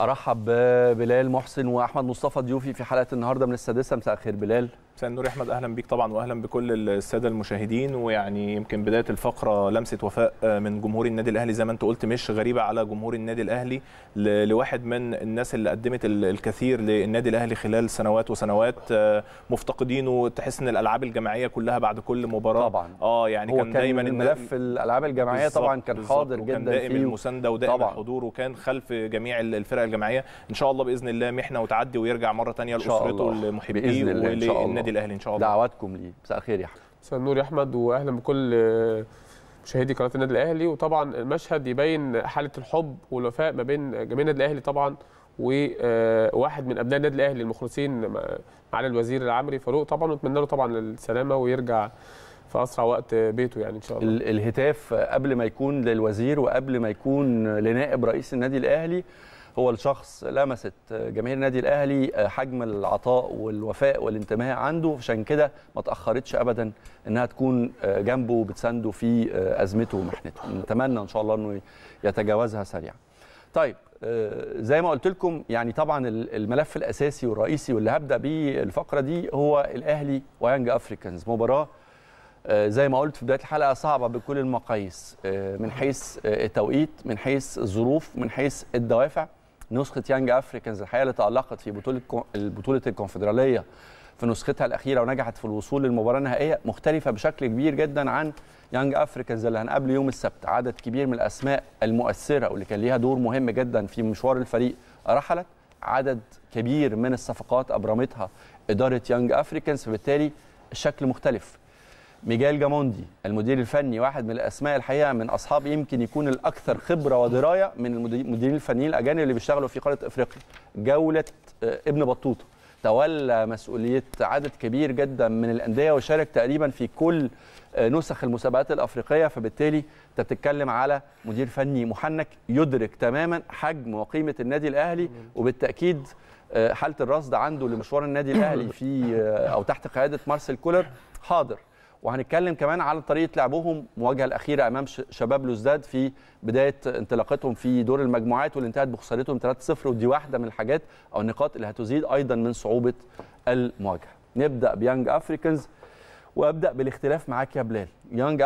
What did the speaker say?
ارحب ببلال محسن واحمد مصطفى ضيوفي في حلقه النهارده من السادسه مساء الخير بلال مساء النور يا احمد اهلا بيك طبعا واهلا بكل الساده المشاهدين ويعني يمكن بدايه الفقره لمسه وفاء آه، من جمهور النادي الاهلي زي ما انت قلت مش غريبه على جمهور النادي الاهلي لواحد من الناس اللي قدمت الكثير للنادي الاهلي خلال سنوات وسنوات آه، مفتقدينه تحس ان الالعاب الجماعيه كلها بعد كل مباراه طبعا اه يعني كان, كان دايما ملف الالعاب الجماعيه طبعا كان حاضر جدا كان دائم المسانده ودائم الحضور وكان خلف جميع الفرق الجماعيه ان شاء الله باذن الله محنه وتعدي ويرجع مره ثانيه لاسرته ولمحبيه وللنادي النادي الاهلي ان شاء الله دعواتكم ليه مساء الخير يا احمد مساء النور يا احمد واهلا بكل آه، مشاهدي قناه النادي الاهلي وطبعا المشهد يبين حاله الحب والوفاء ما بين جميع النادي الاهلي طبعا وواحد آه، من ابناء النادي الاهلي المخلصين معالي الوزير العامري فاروق طبعا نتمنى له طبعا السلامه ويرجع في اسرع وقت بيته يعني ان شاء الله الهتاف قبل ما يكون للوزير وقبل ما يكون لنائب رئيس النادي الاهلي هو الشخص لمست جماهير النادي الاهلي آه، حجم العطاء والوفاء والانتماء عنده عشان كده ما تاخرتش ابدا انها تكون آه، جنبه وبتسانده في آه، ازمته ومحنته نتمنى ان شاء الله انه يتجاوزها سريعا طيب زي ما قلت لكم يعني طبعا الملف الاساسي والرئيسي واللي هبدا بيه الفقره دي هو الاهلي ويانج افريكانز مباراه زي ما قلت في بدايه الحلقه صعبه بكل المقاييس من حيث التوقيت من حيث الظروف من حيث الدوافع نسخه يانج افريكانز الحقيقه اللي تالقت في بطوله البطوله الكونفدراليه في نسختها الاخيره ونجحت في الوصول للمباراه النهائيه مختلفه بشكل كبير جدا عن يانج افريكانز اللي هنقابله يوم السبت عدد كبير من الاسماء المؤثره واللي كان ليها دور مهم جدا في مشوار الفريق رحلت عدد كبير من الصفقات ابرمتها اداره يانج افريكانز فبالتالي الشكل مختلف ميجال جاموندي المدير الفني واحد من الاسماء الحقيقه من اصحاب يمكن يكون الاكثر خبره ودرايه من المديرين الفنيين الاجانب اللي بيشتغلوا في قاره افريقيا جوله آه، ابن بطوطه تولى مسؤوليه عدد كبير جدا من الانديه وشارك تقريبا في كل آه، نسخ المسابقات الافريقيه فبالتالي انت بتتكلم على مدير فني محنك يدرك تماما حجم وقيمه النادي الاهلي وبالتاكيد آه، حاله الرصد عنده لمشوار النادي الاهلي في او تحت قياده مارسيل كولر حاضر وهنتكلم كمان على طريقه لعبهم المواجهه الاخيره امام شباب لوزداد في بدايه انطلاقتهم في دور المجموعات واللي انتهت بخسارتهم 3-0 ودي واحده من الحاجات او النقاط اللي هتزيد ايضا من صعوبه المواجهه. نبدا بيانج افريكانز وابدا بالاختلاف معاك يا بلال، يانج